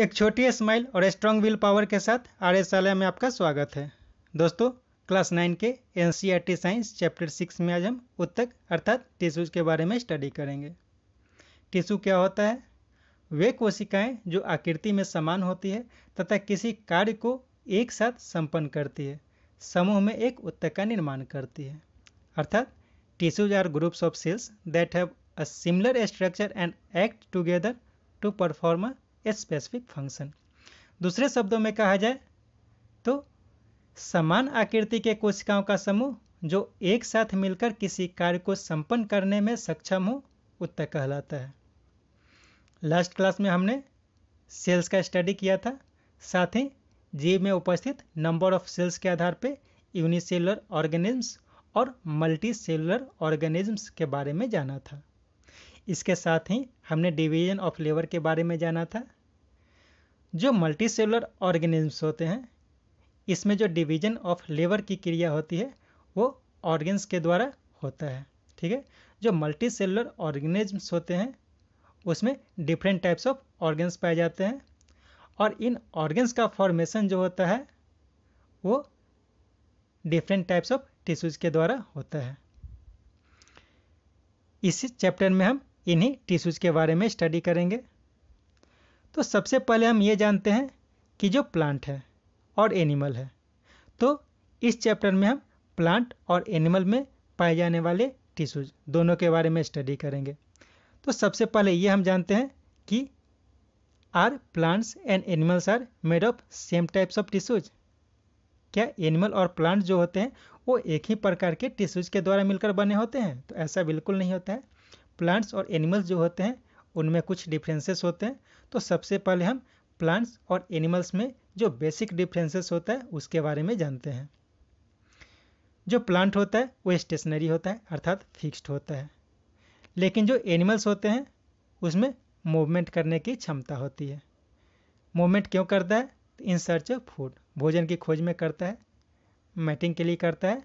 एक छोटी स्माइल और स्ट्रांग विल पावर के साथ आर एस में आपका स्वागत है दोस्तों क्लास नाइन के एन साइंस चैप्टर सिक्स में आज हम उत्तक अर्थात टिश्यूज के बारे में स्टडी करेंगे टिश्यू क्या होता है वे कोशिकाएं जो आकृति में समान होती है तथा किसी कार्य को एक साथ संपन्न करती है समूह में एक उत्तक का निर्माण करती है अर्थात tissues are groups of cells that have a similar structure and act together to perform a a specific function दूसरे शब्दों में कहा जाए तो समान आकृति के कोशिकाओं का समूह जो एक साथ मिलकर किसी कार्य को संपन्न करने में सक्षम हो उत्तर कहलाता है लास्ट क्लास में हमने सेल्स का स्टडी किया था साथ ही जीव में उपस्थित नंबर ऑफ सेल्स के आधार पर यूनिसेलुलर ऑर्गेनिज्म्स और मल्टी सेलुलर ऑर्गेनिज्म्स के बारे में जाना था इसके साथ ही हमने डिवीजन ऑफ लेबर के बारे में जाना था जो मल्टी सेलुलर ऑर्गेनिजम्स होते हैं इसमें जो डिवीजन ऑफ लेबर की क्रिया होती है वो ऑर्गेन्स के द्वारा होता है ठीक है जो मल्टी सेलुलर ऑर्गेनिजम्स होते हैं उसमें डिफरेंट टाइप्स ऑफ ऑर्गेन्स पाए जाते हैं और इन ऑर्गेन्स का फॉर्मेशन जो होता है वो डिफरेंट टाइप्स ऑफ टिश्यूज के द्वारा होता है इसी चैप्टर में हम इन्हीं टिश्यूज के बारे में स्टडी करेंगे तो सबसे पहले हम ये जानते हैं कि जो प्लांट है और एनिमल है तो इस चैप्टर में हम प्लांट और एनिमल में पाए जाने वाले टिश्यूज दोनों के बारे में स्टडी करेंगे तो सबसे पहले ये हम जानते हैं कि are plants and animals are made of same types of tissues क्या एनिमल और प्लांट जो होते हैं वो एक ही प्रकार के टिश्यूज के द्वारा मिलकर बने होते हैं तो ऐसा बिल्कुल नहीं होता है प्लांट्स और एनिमल्स जो होते हैं उनमें कुछ डिफरेंसेस होते हैं तो सबसे पहले हम प्लांट्स और एनिमल्स में जो बेसिक डिफरेंसेस होता है उसके बारे में जानते हैं जो प्लांट होता है वो स्टेशनरी होता है अर्थात फिक्स्ड होता है लेकिन जो एनिमल्स होते हैं उसमें मूवमेंट करने की क्षमता होती है मूवमेंट क्यों करता है इन सर्च ऑफ फूड भोजन की खोज में करता है मैटिंग के लिए करता है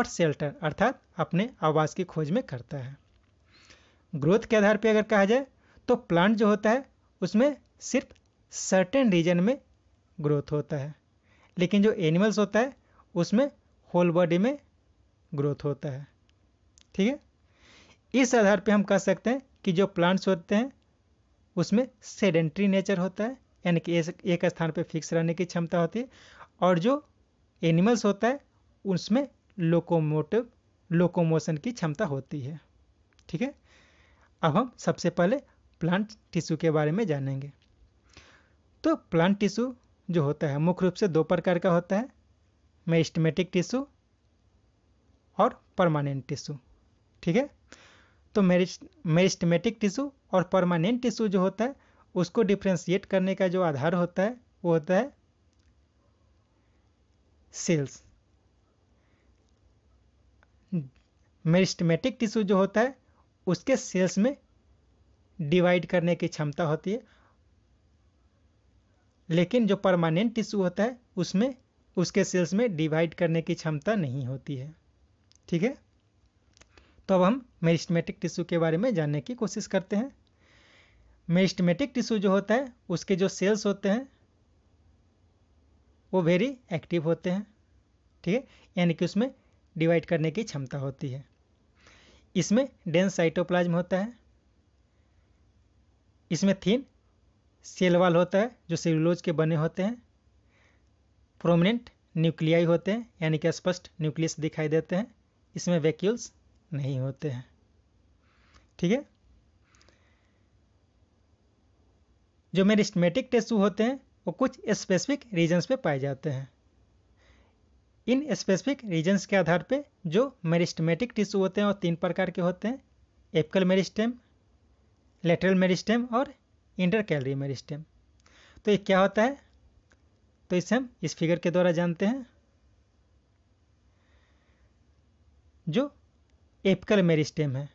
और शेल्टर अर्थात अपने आवास की खोज में करता है ग्रोथ के आधार पर अगर कहा जाए तो प्लांट जो होता है उसमें सिर्फ सर्टेन रीजन में ग्रोथ होता है लेकिन जो एनिमल्स होता है उसमें होल बॉडी में ग्रोथ होता है ठीक है इस आधार पे हम कह सकते हैं कि जो प्लांट्स होते हैं उसमें सेडेंट्री नेचर होता है यानी कि एक स्थान पे फिक्स रहने की क्षमता होती है और जो एनिमल्स होता है उसमें लोकोमोटिव लोकोमोशन की क्षमता होती है ठीक है अब हम सबसे पहले प्लांट टिश्यू के बारे में जानेंगे तो प्लांट टिश्यू जो होता है मुख्य रूप से दो प्रकार का होता है मेरिस्टमेटिक टिश्यू और परमानेंट टिश्यू ठीक है तो मेरिस्टमेटिक टिश्यू और परमानेंट टिश्यू जो होता है उसको डिफ्रेंशिएट करने का जो आधार होता है वो होता है सेल्स मेरिस्टमेटिक टिश्यू जो होता है उसके सेल्स में डिवाइड करने की क्षमता होती है लेकिन जो परमानेंट टिश्यू होता है उसमें उसके सेल्स में डिवाइड करने की क्षमता नहीं होती है ठीक है तो अब हम मेरिस्टमेटिक टिश्यू के बारे में जानने की कोशिश करते हैं मेरिस्टमेटिक टिश्यू जो होता है उसके जो सेल्स होते हैं वो वेरी एक्टिव होते हैं ठीक है यानी कि उसमें डिवाइड करने की क्षमता होती है इसमें डेंस साइटोप्लाज्म होता है इसमें थीन सेल वाल होता है जो सेलुलोज के बने होते हैं प्रोमिनेंट न्यूक्लियाई होते हैं यानी कि स्पष्ट न्यूक्लियस दिखाई देते हैं इसमें वैक्यूल्स नहीं होते हैं ठीक है जो मेरिस्टमेटिक टेस्टू होते हैं वो कुछ स्पेसिफिक रीजन्स पे पाए जाते हैं इन स्पेसिफिक रीजन्स के आधार पे जो मेरिस्टमेटिक टिश्यू होते हैं वो तीन प्रकार के होते हैं एपिकल मेरिस्टेम लेटरल मेरिस्टेम और इंटर कैलरी मेरिस्टेम तो ये क्या होता है तो इसे हम इस फिगर के द्वारा जानते हैं जो एपकल मेरिस्टेम है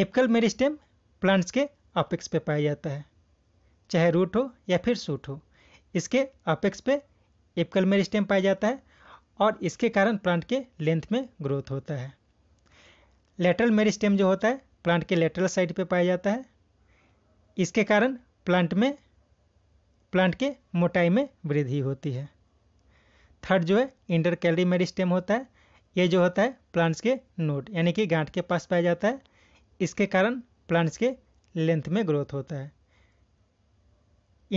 एपकल मेरिस्टेम प्लांट्स के अपेक्स पे पाया जाता है चाहे रूट हो या फिर सूट हो इसके अपेक्स पे एपकल मेरिस्टेम पाया जाता है और इसके कारण प्लांट के लेंथ में ग्रोथ होता है लेटरल मेरिस्टेम जो होता है प्लांट के लेटरल साइड पे पाया जाता है इसके कारण प्लांट में प्लांट के मोटाई में वृद्धि होती है थर्ड जो है इंटर कैलरी मेरिस्टेम होता है ये जो होता है प्लांट्स के नोट यानी कि गांठ के पास पाया जाता है इसके कारण प्लांट्स के लेंथ में ग्रोथ होता है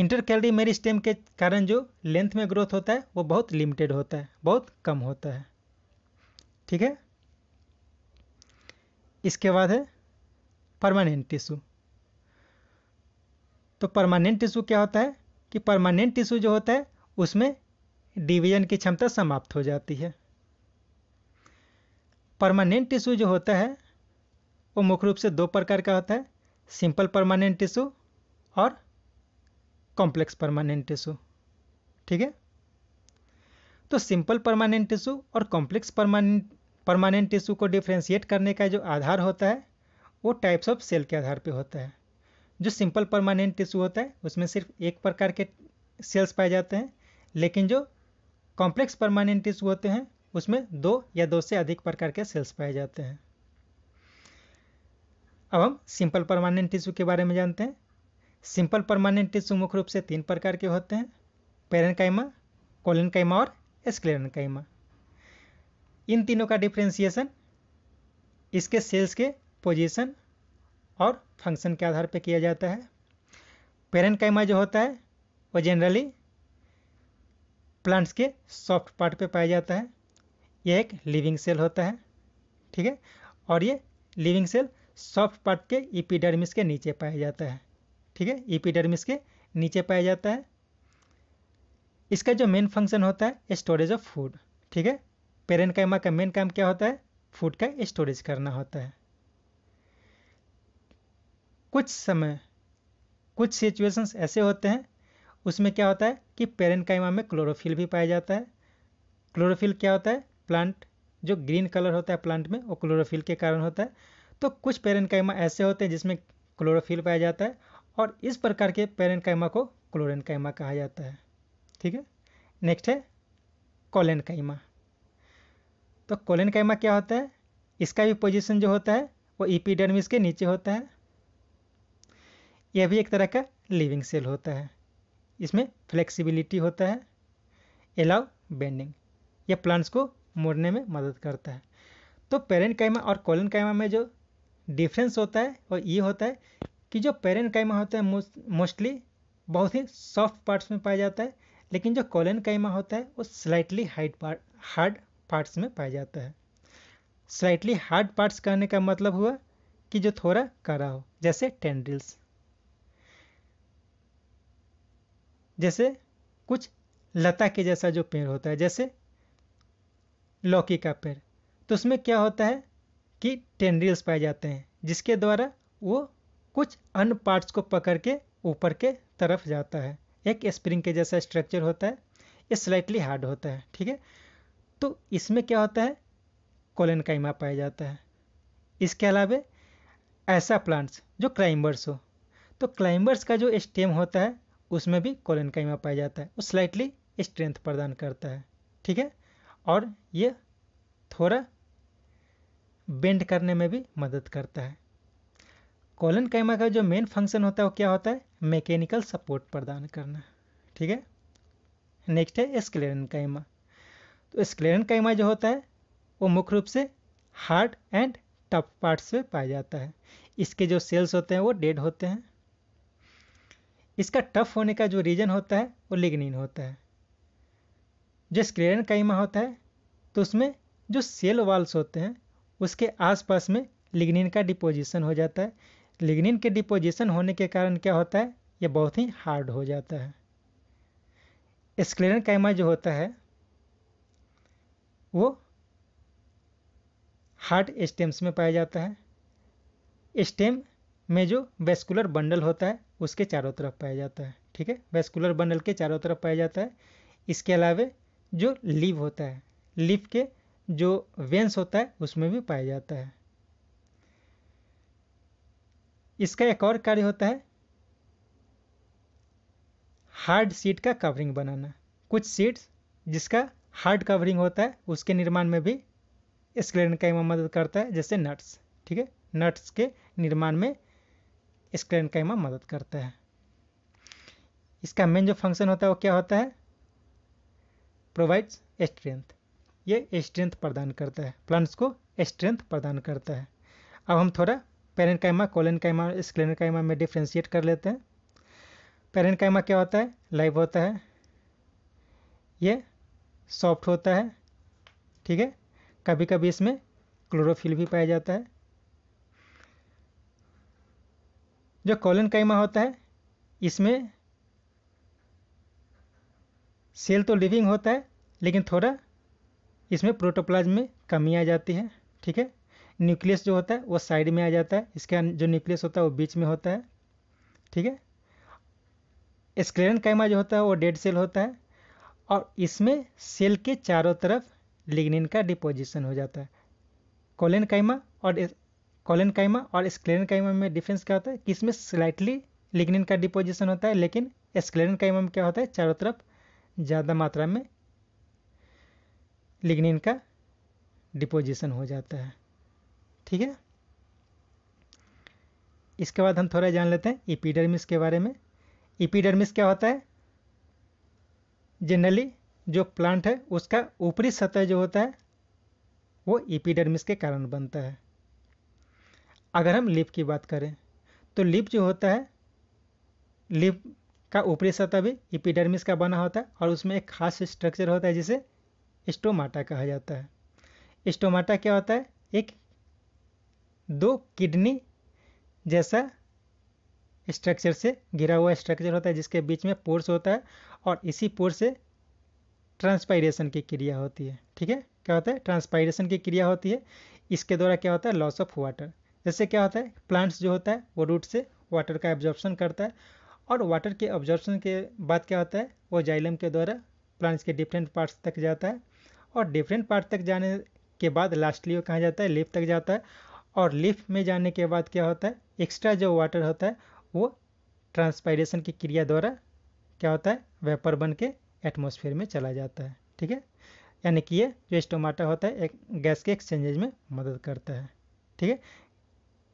इंटर कैलरी मेरिस्टेम के कारण जो लेंथ में ग्रोथ होता है वो बहुत लिमिटेड होता है बहुत कम होता है ठीक है इसके बाद है परमानेंट टिश्यू तो परमानेंट टिश्यू क्या होता है कि परमानेंट टिश्यू जो होता है उसमें डिवीजन की क्षमता समाप्त हो जाती है परमानेंट टिश्यू जो होता है वो मुख्य रूप से दो प्रकार का होता है सिंपल परमानेंट टिश्यू और कॉम्प्लेक्स परमानेंट टिश्यू ठीक है तो सिंपल परमानेंट टिश्यू और कॉम्प्लेक्स परमानेंट परमानेंट टिश्यू को डिफ्रेंशिएट करने का जो आधार होता है वो टाइप्स ऑफ सेल के आधार पे होता है जो सिंपल परमानेंट टिश्यू होता है उसमें सिर्फ एक प्रकार के सेल्स पाए जाते हैं लेकिन जो कॉम्प्लेक्स परमानेंट टिश्यू होते हैं उसमें दो या दो से अधिक प्रकार के सेल्स पाए जाते हैं अब हम सिंपल परमानेंट टिश्यू के बारे में जानते हैं सिंपल परमानेंट टिश्यू मुख्य रूप से तीन प्रकार के होते हैं पेरन कैमा कोलन कैमा और एस्क्लेरन कैमा इन तीनों का डिफ्रेंसिएशन इसके सेल्स के पोजीशन और फंक्शन के आधार पर किया जाता है पेरेंट कैमा जो होता है वो जनरली प्लांट्स के सॉफ्ट पार्ट पे पाया जाता है यह एक लिविंग सेल होता है ठीक है और ये लिविंग सेल सॉफ्ट पार्ट के ईपीडर्मिस के नीचे पाया जाता है ठीक है ईपीडर्मिस के नीचे पाया जाता है इसका जो मेन फंक्शन होता है स्टोरेज ऑफ फूड ठीक है पेरेंट कैमा का मेन काम क्या होता है फूड का स्टोरेज करना होता है कुछ समय कुछ सिचुएशंस ऐसे होते हैं उसमें क्या होता है कि पेरेंटकाइमा में क्लोरोफिल भी पाया जाता है क्लोरोफिल क्या होता है प्लांट जो ग्रीन कलर होता है प्लांट में वो क्लोरोफिल के कारण होता है तो कुछ पेरेंटकाइमा ऐसे होते हैं जिसमें क्लोरोफिल पाया जाता है और इस प्रकार के पेरेंटकाइमा को क्लोरेनकाइमा कहा जाता है ठीक है नेक्स्ट है कोलेनकाइमा तो कोलेनकाइमा क्या होता है इसका भी पोजीशन जो होता है वो ईपीडर्मिस के नीचे होता है यह भी एक तरह का लिविंग सेल होता है इसमें फ्लेक्सिबिलिटी होता है एलाउ बेंडिंग यह प्लांट्स को मोड़ने में मदद करता है तो पेरेंट कैमा और कॉलन कैमा में जो डिफरेंस होता है वो ये होता है कि जो पेरेंट कैमा होता है मोस्टली बहुत ही सॉफ्ट पार्ट्स में पाया जाता है लेकिन जो कॉलन कैमा होता है वो slightly height part hard parts में पाया जाता है स्लाइटली हार्ड पार्ट्स कहने का मतलब हुआ कि जो थोड़ा करा हो जैसे टेंड्रिल्स जैसे कुछ लता के जैसा जो पेड़ होता है जैसे लौकी का पेड़ तो उसमें क्या होता है कि टेंड्रिल्स पाए जाते हैं जिसके द्वारा वो कुछ अन्य पार्ट्स को पकड़ के ऊपर के तरफ जाता है एक स्प्रिंग के जैसा स्ट्रक्चर होता है ये स्लाइटली हार्ड होता है ठीक है तो इसमें क्या होता है कोलन काइमा पाया जाता है इसके अलावा ऐसा प्लांट्स जो क्लाइंबर्स हो तो क्लाइंबर्स का जो स्टेम होता है उसमें भी कोलेनकाइमा पाया जाता है वो स्लाइटली स्ट्रेंथ प्रदान करता है ठीक है और ये थोड़ा बेंड करने में भी मदद करता है कॉलन कैमा का जो मेन फंक्शन होता है वो क्या होता है मैकेनिकल सपोर्ट प्रदान करना ठीक है नेक्स्ट है स्क्लेरन कैमा तो स्क्लेरन कैमा जो होता है वो मुख्य रूप से हार्ट एंड टफ पार्ट्स में पाया जाता है इसके जो सेल्स होते हैं वो डेड होते हैं इसका टफ होने का जो रीजन होता है वो लिग्निन होता है जो स्क्लेरन काइमा होता है तो उसमें जो सेल वाल्स होते हैं उसके आसपास में लिग्निन का डिपोजिशन हो जाता है लिग्निन के डिपोजिशन होने के कारण क्या होता है यह बहुत ही हार्ड हो जाता है स्क्लेरन कैमा जो होता है वो हार्ट स्टेम्स में पाया जाता है स्टेम में जो वेस्कुलर बंडल होता है उसके चारों तरफ पाया जाता है ठीक है वेस्कुलर बंडल के चारों तरफ पाया जाता है इसके अलावा जो लीव होता है लीव के जो वेंस होता है उसमें भी पाया जाता है इसका एक और कार्य होता है हार्ड सीट का कवरिंग बनाना कुछ सीट्स जिसका हार्ड कवरिंग होता है उसके निर्माण में भी स्क्लेन का मदद करता है जैसे नट्स ठीक है नट्स के निर्माण में स्क्रीन कैमा मदद करता है इसका मेन जो फंक्शन होता है वो क्या होता है प्रोवाइड्स स्ट्रेंथ ये स्ट्रेंथ प्रदान करता है प्लांट्स को स्ट्रेंथ प्रदान करता है अब हम थोड़ा पेरेंट कैमा कोलन कैमा स्क्लेन कैमा में डिफ्रेंशिएट कर लेते हैं पेरेंट कैमा क्या होता है लाइव होता है ये सॉफ्ट होता है ठीक है कभी कभी इसमें क्लोरोफिल भी पाया जाता है जो कॉलन कैमा होता है इसमें सेल तो लिविंग होता है लेकिन थोड़ा इसमें प्रोटोप्लाज्म में कमी आ जाती है ठीक है न्यूक्लियस जो होता है वो साइड में आ जाता है इसका जो न्यूक्लियस होता है वो बीच में होता है ठीक है स्क्लेरन कैमा जो होता है वो डेड सेल होता है और इसमें सेल के चारों तरफ लिग्निन का डिपोजिशन हो जाता है कोलेन कैमा और कॉलेनकाइमा और स्क्लेरनकाइमा में डिफरेंस क्या होता है कि इसमें स्लाइटली लिग्निन का डिपोजिशन होता है लेकिन कैमा में क्या होता है चारों तरफ ज़्यादा मात्रा में लिग्निन का डिपोजिशन हो जाता है ठीक है इसके बाद हम थोड़ा जान लेते हैं इपीडर्मिस के बारे में इपीडर्मिस क्या होता है जनरली जो प्लांट है उसका ऊपरी सतह जो होता है वो इपीडर्मिस के कारण बनता है अगर हम लिप की बात करें तो लिप जो होता है लिप का ऊपरी सतह भी इपिडर्मिस का बना होता है और उसमें एक खास स्ट्रक्चर होता है जिसे स्टोमाटा कहा जाता है स्टोमाटा क्या होता है एक दो किडनी जैसा स्ट्रक्चर से घिरा हुआ स्ट्रक्चर होता है जिसके बीच में पोर्स होता है और इसी पोर्स से ट्रांसपाइरेशन की क्रिया होती है ठीक है क्या होता है ट्रांसपाइरेशन की क्रिया होती है इसके द्वारा क्या होता है लॉस ऑफ वाटर इससे क्या होता है प्लांट्स जो होता है वो रूट से वाटर का एब्जॉर्प्शन करता है और वाटर के ऑब्जॉर्प्शन के बाद क्या होता है वो जाइलम के द्वारा प्लांट्स के डिफरेंट पार्ट्स तक जाता है और डिफरेंट पार्ट तक जाने के बाद लास्टली वो कहाँ जाता है लिफ तक जाता है और लिफ में जाने के बाद क्या होता है एक्स्ट्रा जो वाटर होता है वो ट्रांसपायरेशन की क्रिया द्वारा क्या होता है वेपर बन के एटमोसफेयर में चला जाता है ठीक है यानी कि ये जो स्टोमाटा होता है एक गैस के एक्सचेंजेज में मदद करता है ठीक है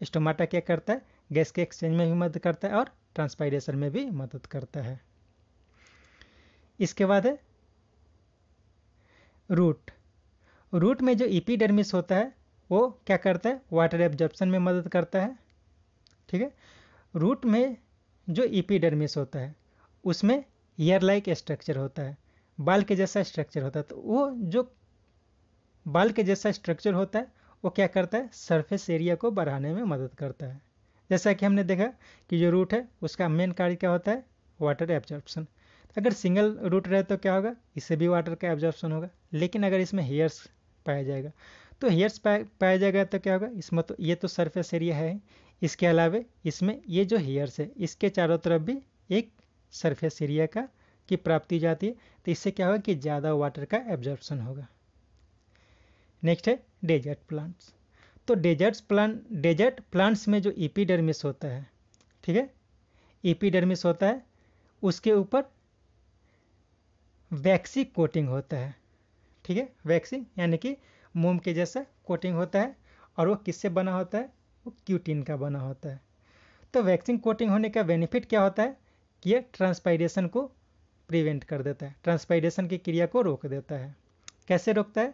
स्टोमाटा क्या करता है गैस के एक्सचेंज में भी मदद करता है और ट्रांसपाइडेशन में भी मदद करता है इसके बाद है रूट रूट में जो इपीडर्मिस होता है वो क्या करता है वाटर एब्जॉर्प्शन में मदद करता है ठीक है रूट में जो इपीडर्मिस होता है उसमें ईयर लाइक स्ट्रक्चर होता है बाल के जैसा स्ट्रक्चर होता है तो वो जो बाल के जैसा स्ट्रक्चर होता है वो क्या करता है सरफेस एरिया को बढ़ाने में मदद करता है जैसा कि हमने देखा कि जो रूट है उसका मेन कार्य क्या होता है वाटर एब्जॉर्प्शन तो अगर सिंगल रूट रहे तो क्या होगा इससे भी वाटर का एब्जॉर्प्शन होगा लेकिन अगर इसमें हेयर्स पाया जाएगा तो हेयर्स पाया, जाएगा तो क्या होगा इसमें तो ये तो सरफेस एरिया है इसके अलावा इसमें ये जो हेयर्स है इसके चारों तरफ भी एक सरफेस एरिया का की प्राप्ति जाती है तो इससे क्या होगा कि ज़्यादा वाटर का एब्जॉर्प्शन होगा नेक्स्ट है डेजर्ट प्लांट्स तो डेजर्ट्स प्लांट डेजर्ट प्लांट्स में जो ईपीडर्मिस होता है ठीक है ईपीडर्मिस होता है उसके ऊपर वैक्सी कोटिंग होता है ठीक है वैक्सी यानी कि मोम के जैसा कोटिंग होता है और वो किससे बना होता है वो क्यूटिन का बना होता है तो वैक्सीन कोटिंग होने का बेनिफिट क्या होता है कि ये ट्रांसपाइरेशन को प्रिवेंट कर देता है ट्रांसपाइरेशन की क्रिया को रोक देता है कैसे रोकता है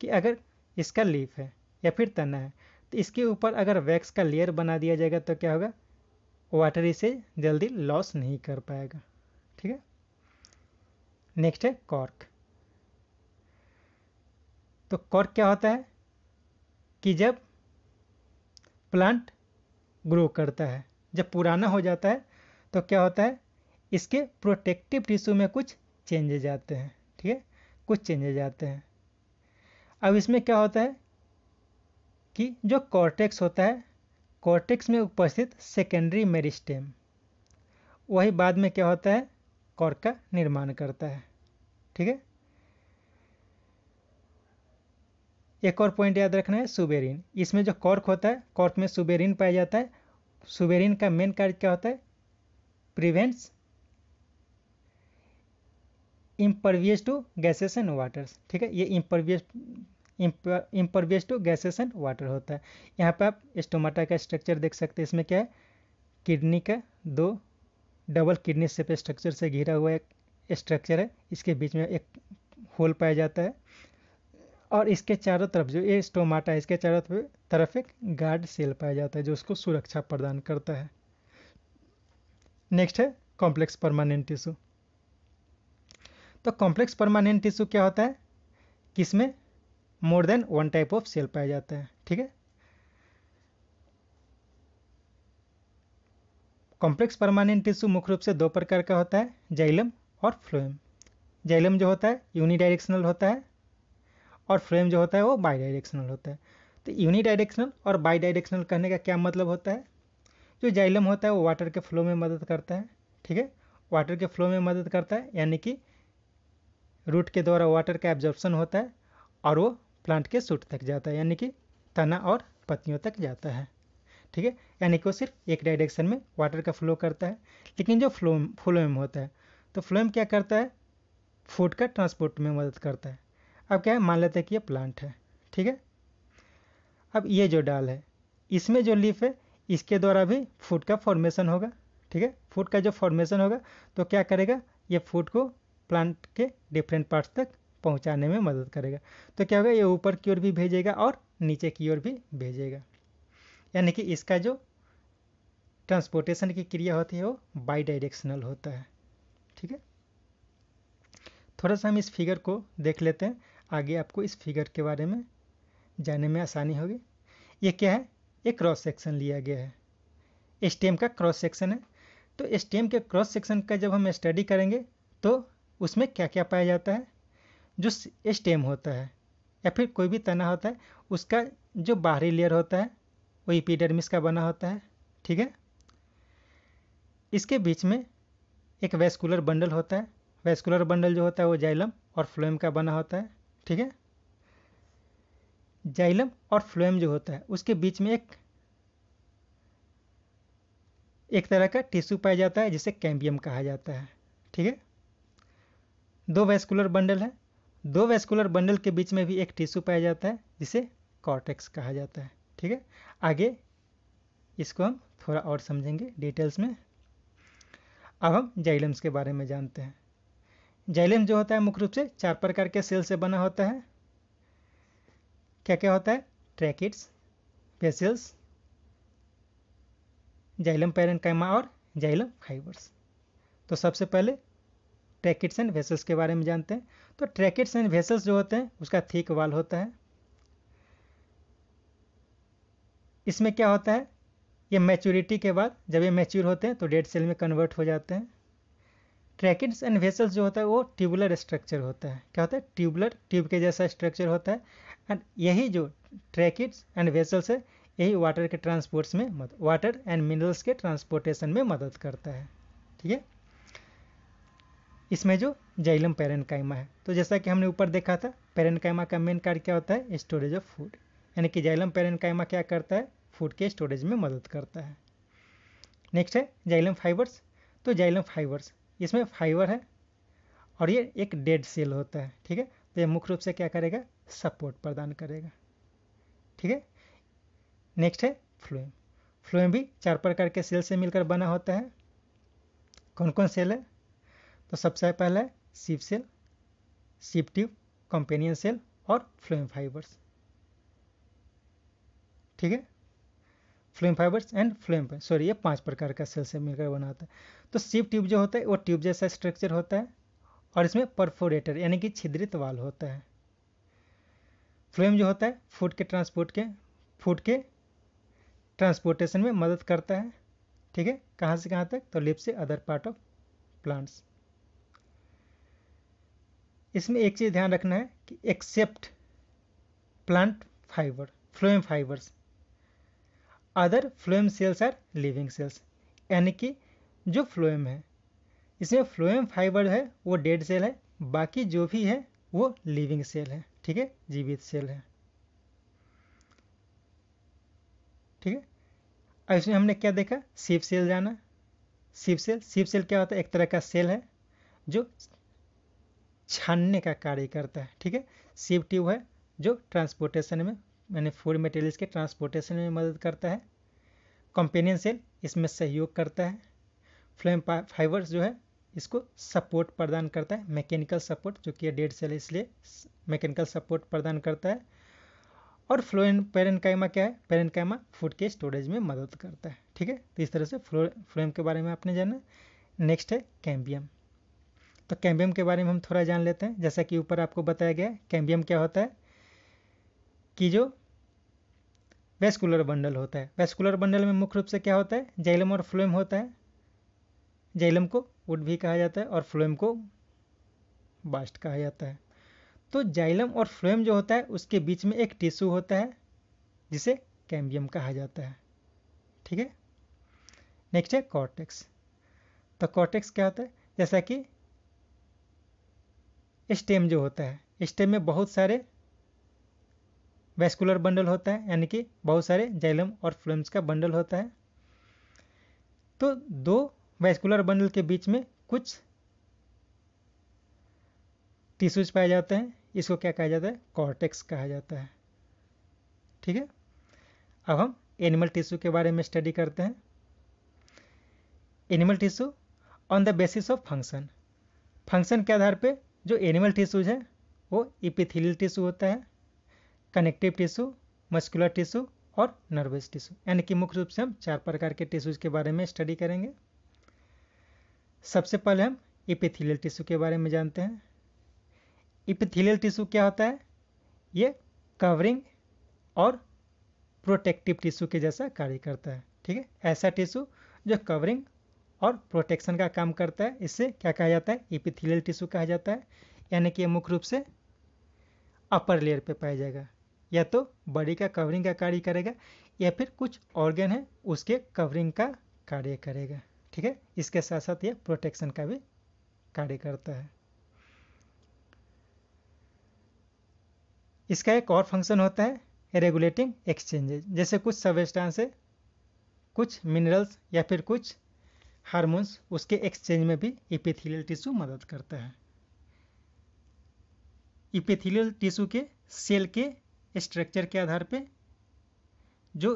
कि अगर इसका लीफ है या फिर तना है तो इसके ऊपर अगर वैक्स का लेयर बना दिया जाएगा तो क्या होगा वाटर इसे जल्दी लॉस नहीं कर पाएगा ठीक है नेक्स्ट है कॉर्क तो कॉर्क क्या होता है कि जब प्लांट ग्रो करता है जब पुराना हो जाता है तो क्या होता है इसके प्रोटेक्टिव टिश्यू में कुछ चेंजेज आते हैं ठीक है कुछ चेंजेज आते हैं अब इसमें क्या होता है कि जो कॉर्टेक्स होता है कॉर्टेक्स में उपस्थित सेकेंडरी मेरिस्टेम वही बाद में क्या होता है कॉर्क का निर्माण करता है ठीक है एक और पॉइंट याद रखना है सुबेरिन इसमें जो कॉर्क होता है कॉर्क में सुबेरिन पाया जाता है सुबेरिन का मेन कार्य क्या होता है prevents impervious to gases and waters ठीक है ये impervious impervious to gases and water होता है यहाँ पे आप स्टोमाटा का स्ट्रक्चर देख सकते हैं इसमें क्या है किडनी का दो डबल किडनी सेप स्ट्रक्चर से घिरा हुआ एक स्ट्रक्चर है इसके बीच में एक होल पाया जाता है और इसके चारों तरफ जो ये स्टोमाटा है इसके चारों तरफ एक गार्ड सेल पाया जाता है जो उसको सुरक्षा प्रदान करता है नेक्स्ट है कॉम्प्लेक्स परमानेंट टिश्यू तो कॉम्प्लेक्स परमानेंट टिश्यू क्या होता है किसमें more than one type of cell पाया जाता है ठीक है कॉम्प्लेक्स परमानेंट टिश्यू मुख्य रूप से दो प्रकार का होता है जाइलम और फ्लोएम जाइलम जो होता है यूनिडायरेक्शनल होता है और फ्लोएम जो होता है वो बाई डायरेक्शनल होता है तो यूनिडायरेक्शनल और बाई डायरेक्शनल कहने का क्या मतलब होता है जो जाइलम होता है वो वाटर के फ्लो में मदद करता है ठीक है वाटर के फ्लो में मदद करता है यानी कि रूट के द्वारा वाटर का एब्जॉर्प्शन होता है और वो प्लांट के सूट तक जाता है यानी कि तना और पत्तियों तक जाता है ठीक है यानी कि वो सिर्फ एक डायरेक्शन में वाटर का फ्लो करता है लेकिन जो फ्लो फ्लोएम होता है तो फ्लोएम क्या करता है फूड का ट्रांसपोर्ट में मदद करता है अब क्या है मान लेते हैं कि ये प्लांट है ठीक है अब ये जो डाल है इसमें जो लीफ है इसके द्वारा भी फूड का फॉर्मेशन होगा ठीक है फूड का जो फॉर्मेशन होगा तो क्या करेगा ये फूड को प्लांट के डिफरेंट पार्ट्स तक पहुंचाने में मदद करेगा तो क्या होगा ये ऊपर की ओर भी भेजेगा और नीचे की ओर भी भेजेगा यानी कि इसका जो ट्रांसपोर्टेशन की क्रिया होती है वो बाई डायरेक्शनल होता है ठीक है थोड़ा सा हम इस फिगर को देख लेते हैं आगे आपको इस फिगर के बारे में जाने में आसानी होगी ये क्या है ये क्रॉस सेक्शन लिया गया है स्टेम का क्रॉस सेक्शन है तो स्टेम के क्रॉस सेक्शन का जब हम स्टडी करेंगे तो उसमें क्या क्या पाया जाता है जो स्टेम होता है या फिर कोई भी तना होता है उसका जो बाहरी लेयर होता है वो इपीडर्मिस का बना होता है ठीक है इसके बीच में एक वेस्कुलर बंडल होता है वेस्कुलर बंडल जो होता है वो जाइलम और फ्लोएम का बना होता है ठीक है जाइलम और फ्लोएम जो होता है उसके बीच में एक एक तरह का टिश्यू पाया जाता है जिसे कैम्बियम कहा जाता है ठीक है दो वेस्कुलर बंडल है दो वेस्कुलर बंडल के बीच में भी एक टिश्यू पाया जाता है जिसे कॉर्टेक्स कहा जाता है ठीक है आगे इसको हम थोड़ा और समझेंगे डिटेल्स में अब हम जाइलम्स के बारे में जानते हैं जाइलम जो होता है मुख्य रूप से चार प्रकार के सेल से बना होता है क्या क्या होता है ट्रैकिट्स पेसिल्स जाइलम पैरन कैमा और जाइलम फाइबर्स तो सबसे पहले ट्रैकेट्स एंड वेसल्स के बारे में जानते हैं तो ट्रैकेट्स एंड वेसल्स जो होते हैं उसका थीक वाल होता है इसमें क्या होता है ये मैच्योरिटी के बाद जब ये मैच्योर होते हैं तो डेड सेल में कन्वर्ट हो जाते हैं ट्रैकेट्स एंड वेसल्स जो होता है वो ट्यूबुलर स्ट्रक्चर होता है क्या होता है ट्यूबुलर ट्यूब के जैसा स्ट्रक्चर होता है एंड यही जो ट्रैकेट्स एंड वेसल्स है यही वाटर के ट्रांसपोर्ट्स में वाटर एंड मिनरल्स के ट्रांसपोर्टेशन में मदद करता है ठीक है इसमें जो जाइलम पेरेनकाइमा है तो जैसा कि हमने ऊपर देखा था पेरेनकाइमा का मेन कार्य क्या होता है स्टोरेज ऑफ फूड यानी कि जाइलम पेरेनकाइमा क्या करता है फूड के स्टोरेज में मदद करता है नेक्स्ट है जाइलम फाइबर्स तो जाइलम फाइबर्स इसमें फाइबर है और ये एक डेड सेल होता है ठीक है तो ये मुख्य रूप से क्या करेगा सपोर्ट प्रदान करेगा ठीक है नेक्स्ट है फ्लोएम फ्लोएम भी चार प्रकार के सेल से मिलकर बना होता है कौन कौन सेल है तो सबसे पहले sieve cell sieve tube companion cell और फ्लोइम फाइबर्स ठीक है phloem fibres and phloem sorry ये पांच प्रकार का सेल से मिलकर बनाता है तो सीप ट्यूब जो होता है वो ट्यूब जैसा स्ट्रक्चर होता है और इसमें परफोरेटर यानी कि छिद्रित वाल होता है फ्लोइम जो होता है फूड के ट्रांसपोर्ट के फूड के ट्रांसपोर्टेशन में मदद करता है ठीक है कहाँ से कहाँ तक तो लिप से अदर पार्ट ऑफ प्लांट्स इसमें एक चीज़ ध्यान रखना है कि except plant fibre phloem fibres other phloem cells are living cells यानी कि जो फ्लोएम है इसमें फ्लोएम फाइबर है वो डेड सेल है बाकी जो भी है वो लिविंग सेल है ठीक है जीवित सेल है ठीक है अब इसमें हमने क्या देखा सीप सेल जाना सीप सेल सीप सेल क्या होता है एक तरह का सेल है जो छानने का कार्य करता है ठीक है शिव ट्यूब है जो ट्रांसपोर्टेशन में मैंने फूड मटेरियल्स के ट्रांसपोर्टेशन में मदद करता है कंपेनियन सेल इसमें सहयोग करता है फ्लेम फाइबर्स जो है इसको सपोर्ट प्रदान करता है मैकेनिकल सपोर्ट जो कि डेड सेल इसलिए मैकेनिकल सपोर्ट प्रदान करता है और फ्लोएन पेरेंट कायमा क्या है पेरन कैमा फूड के स्टोरेज में मदद करता है ठीक है तो इस तरह से फ्लो फ्लोएम के बारे में आपने जाना नेक्स्ट है कैम्बियम तो कैम्बियम के बारे में हम थोड़ा जान लेते हैं जैसा कि ऊपर आपको बताया गया कैम्बियम क्या होता है कि जो वेस्कुलर बंडल होता है वेस्कुलर बंडल में मुख्य रूप से क्या होता है जैलम और फ्लोएम होता है जैलम को वुड भी कहा जाता है और फ्लोएम को बास्ट कहा जाता है तो जाइलम और फ्लोएम जो होता है उसके बीच में एक टिश्यू होता है जिसे कैम्बियम कहा जाता है ठीक है नेक्स्ट है कॉर्टेक्स तो कॉर्टेक्स क्या होता है जैसा कि स्टेम जो होता है स्टेम में बहुत सारे वेस्कुलर बंडल होता है यानी कि बहुत सारे जैलम और फ्लम्स का बंडल होता है तो दो वेस्कुलर बंडल के बीच में कुछ टिश्यूज पाए जाते हैं इसको क्या कहा जाता है कॉर्टेक्स कहा जाता है ठीक है अब हम एनिमल टिश्यू के बारे में स्टडी करते हैं animal tissue on the basis of function function के आधार पे जो एनिमल टिश्यूज है वो इपिथिलियल टिश्यू होता है कनेक्टिव टिश्यू मस्कुलर टिश्यू और नर्वस टिश्यू यानी कि मुख्य रूप से हम चार प्रकार के टिश्यूज के बारे में स्टडी करेंगे सबसे पहले हम इपिथिलियल टिश्यू के बारे में जानते हैं इपिथिलियल टिश्यू क्या होता है ये कवरिंग और प्रोटेक्टिव टिश्यू के जैसा कार्य करता है ठीक है ऐसा टिश्यू जो कवरिंग और प्रोटेक्शन का काम करता है इससे क्या कहा जाता है एपिथिलियल टिश्यू कहा जाता है यानी कि मुख्य रूप से अपर लेयर पे पाया जाएगा या तो बॉडी का कवरिंग का कार्य करेगा या फिर कुछ ऑर्गन है उसके कवरिंग का कार्य करेगा ठीक है इसके साथ साथ यह प्रोटेक्शन का भी कार्य करता है इसका एक और फंक्शन होता है रेगुलेटिंग एक्सचेंजेज जैसे कुछ सबस्टांस है कुछ मिनरल्स या फिर कुछ हार्मोन्स उसके एक्सचेंज में भी इपेथिलियल टिश्यू मदद करता है इपेथिलियल टिश्यू के सेल के स्ट्रक्चर के आधार पे जो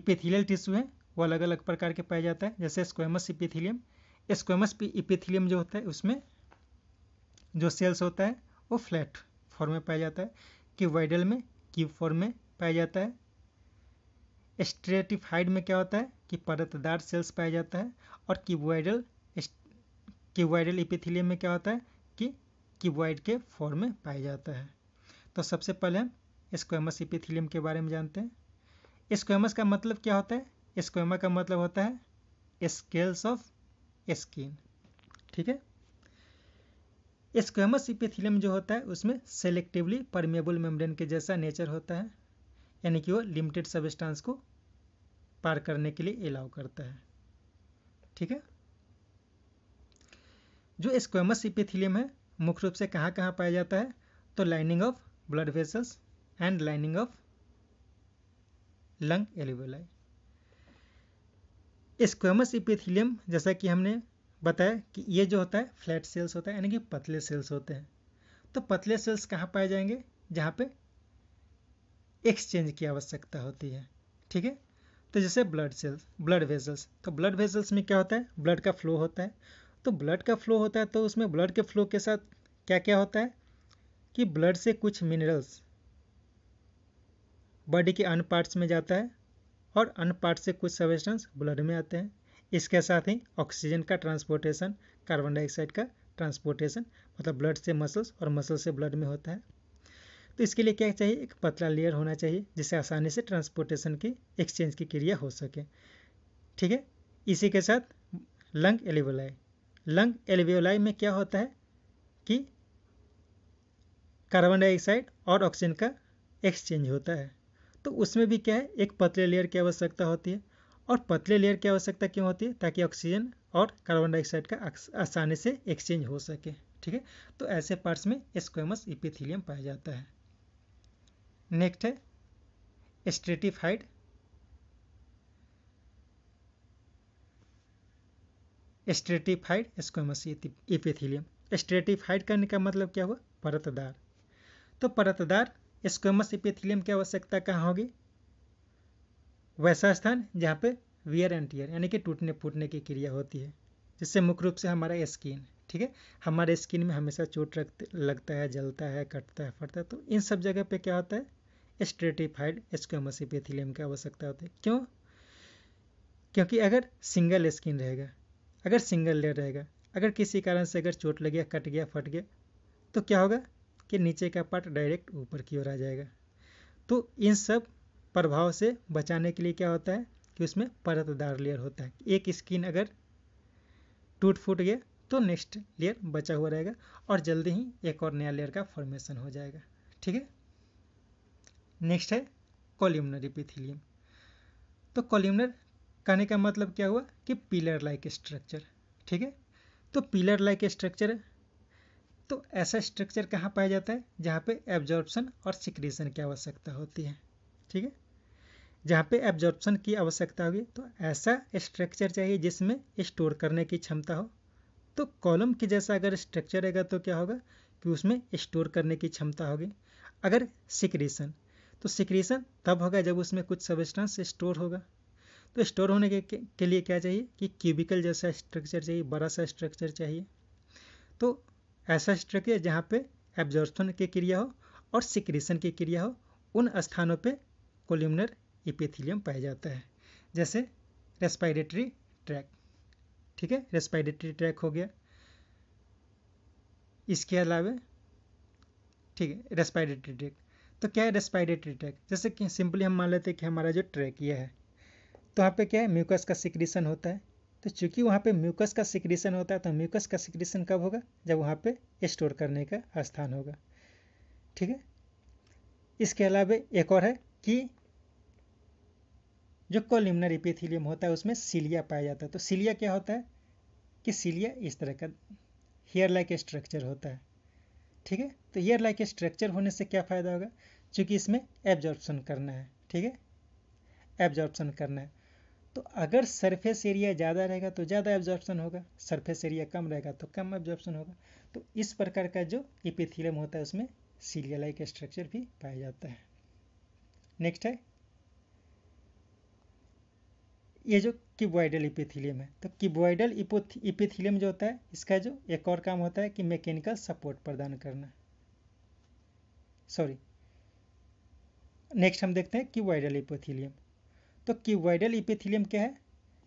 इपिथिलियल टिश्यू है वो अलग अलग प्रकार के पाया जाता है जैसे स्क्वेमस इपेथिलियम स्क्वेमस इपेथिलियम जो होता है उसमें जो सेल्स होता है वो फ्लैट फॉर्म में पाया जाता है कि वाइडल में क्यूब फॉर्म में पाया जाता है स्ट्रेटिफाइड में क्या होता है कि परतदार सेल्स पाया जाता है और किबोइडल किबोइडल इपिथिलियम में क्या होता है कि क्यूबाइड के फॉर्म में पाया जाता है तो सबसे पहले हम स्क्वेमस इपिथिलियम के बारे में जानते हैं स्क्वेमस का मतलब क्या होता है स्क्वेमा का मतलब होता है स्केल्स ऑफ स्किन ठीक है स्क्वेमस इपिथिलियम जो होता है उसमें सेलेक्टिवली परमेबल मेम्ब्रेन के जैसा नेचर होता है यानी कि वो लिमिटेड सबस्टांस को पार करने के लिए अलाउ करता है ठीक है जो स्क्वेमस इपिथिलियम है मुख्य रूप से कहाँ कहाँ पाया जाता है तो lining of blood vessels and lining of lung alveoli squamous epithelium जैसा कि हमने बताया कि ये जो होता है फ्लैट सेल्स होता है यानी कि पतले सेल्स होते हैं तो पतले सेल्स कहाँ पाए जाएंगे जहाँ पे एक्सचेंज की आवश्यकता होती है ठीक है तो जैसे ब्लड सेल्स ब्लड वेजल्स तो ब्लड वेजल्स में क्या होता है ब्लड का फ्लो होता है तो ब्लड का फ्लो होता है तो उसमें ब्लड के फ्लो के साथ क्या क्या होता है कि ब्लड से कुछ मिनरल्स बॉडी के अन पार्ट्स में जाता है और अन पार्ट से कुछ सबस्टेंस ब्लड में आते हैं इसके साथ ही ऑक्सीजन का ट्रांसपोर्टेशन कार्बन डाइऑक्साइड का ट्रांसपोर्टेशन मतलब ब्लड से मसल्स और मसल से ब्लड में होता है तो इसके लिए क्या चाहिए एक पतला लेयर होना चाहिए जिससे आसानी से ट्रांसपोर्टेशन की एक्सचेंज की क्रिया हो सके ठीक है इसी के साथ लंग एलिवलाई लंग एलिवलाई में क्या होता है कि कार्बन डाइऑक्साइड और ऑक्सीजन का एक्सचेंज होता है तो उसमें भी क्या है एक पतले लेयर की आवश्यकता होती है और पतले लेयर की आवश्यकता क्यों होती है ताकि ऑक्सीजन और कार्बन डाइऑक्साइड का आसानी से एक्सचेंज हो सके ठीक है तो ऐसे पार्ट्स में स्क्वेमस इपिथिलियम पाया जाता है नेक्स्ट है stratified stratified squamous epithelium stratified करने का मतलब क्या हुआ परतदार तो परतदार स्क्वेमस एपिथेलियम की आवश्यकता कहाँ होगी वैसा स्थान जहाँ पे वियर एंड टीयर यानी कि टूटने फूटने की क्रिया होती है जिससे मुख्य रूप से हमारा स्किन ठीक है हमारे स्किन में हमेशा चोट रख लगता है जलता है कटता है फटता है तो इन सब जगह पे क्या होता है स्ट्रेटिफाइड स्क्वेमस एपिथिलियम की आवश्यकता होती है क्यों क्योंकि अगर सिंगल स्किन रहेगा अगर सिंगल लेयर रहेगा अगर किसी कारण से अगर चोट लग गया कट गया फट गया तो क्या होगा कि नीचे का पार्ट डायरेक्ट ऊपर की ओर आ जाएगा तो इन सब प्रभाव से बचाने के लिए क्या होता है कि उसमें परतदार लेयर होता है एक स्किन अगर टूट फूट गया तो नेक्स्ट लेयर बचा हुआ रहेगा और जल्दी ही एक और नया लेयर का फॉर्मेशन हो जाएगा ठीक है नेक्स्ट है कॉल्यूमनर एपिथिलियम तो कॉल्यूमनर कहने का मतलब क्या हुआ कि पिलर लाइक स्ट्रक्चर ठीक है तो पिलर लाइक स्ट्रक्चर तो ऐसा स्ट्रक्चर कहाँ पाया जाता है जहाँ पे एब्जॉर्प्शन और सिक्रीशन की आवश्यकता होती है ठीक है जहाँ पे एब्जॉर्प्शन की आवश्यकता होगी तो ऐसा स्ट्रक्चर चाहिए जिसमें स्टोर करने की क्षमता हो तो कॉलम के जैसा अगर स्ट्रक्चर रहेगा तो क्या होगा कि उसमें स्टोर करने की क्षमता होगी अगर सिक्रीशन तो सिक्रीशन तब होगा जब उसमें कुछ सबस्टेंस स्टोर होगा तो स्टोर होने के, के, लिए क्या चाहिए कि क्यूबिकल जैसा स्ट्रक्चर चाहिए बड़ा सा स्ट्रक्चर चाहिए तो ऐसा स्ट्रक्चर जहाँ पे एब्जॉर्बन की क्रिया हो और सिक्रीशन की क्रिया हो उन स्थानों पे कोल्यूमनर इपिथिलियम पाया जाता है जैसे रेस्पायरेटरी ट्रैक ठीक है रेस्पायरेटरी ट्रैक हो गया इसके अलावा ठीक है रेस्पायरेटरी ट्रैक तो क्या है रेस्पायरेटरी ट्रैक जैसे कि सिंपली हम मान लेते हैं कि हमारा जो ट्रैक ये है तो वहाँ पे क्या है म्यूकस का सिक्रीशन होता है तो चूंकि वहाँ पे म्यूकस का सिक्रीशन होता है तो म्यूकस का सिक्रीशन कब होगा जब वहाँ पे स्टोर करने का स्थान होगा ठीक है इसके अलावा एक और है कि जो कोलिमनर इपिथिलियम होता है उसमें सिलिया पाया जाता है तो सिलिया क्या होता है कि सिलिया इस तरह का हेयर लाइक स्ट्रक्चर होता है ठीक है तो एयर लाइक स्ट्रक्चर होने से क्या फ़ायदा होगा क्योंकि इसमें एब्जॉर्प्शन करना है ठीक है एब्जॉर्प्शन करना है तो अगर सरफेस एरिया ज़्यादा रहेगा तो ज़्यादा एब्जॉर्प्शन होगा सरफेस एरिया कम रहेगा तो कम एब्जॉर्प्शन होगा तो इस प्रकार का जो इपिथिलियम होता है उसमें सीरियलाइक स्ट्रक्चर भी पाया जाता है नेक्स्ट है ये जो किबोइडल इपिथिलियम है तो किबोइडल इपिथिलियम जो होता है इसका जो एक और काम होता है कि मैकेनिकल सपोर्ट प्रदान करना सॉरी नेक्स्ट हम देखते हैं किबोइडल इपिथिलियम तो किबोइडल इपिथिलियम क्या है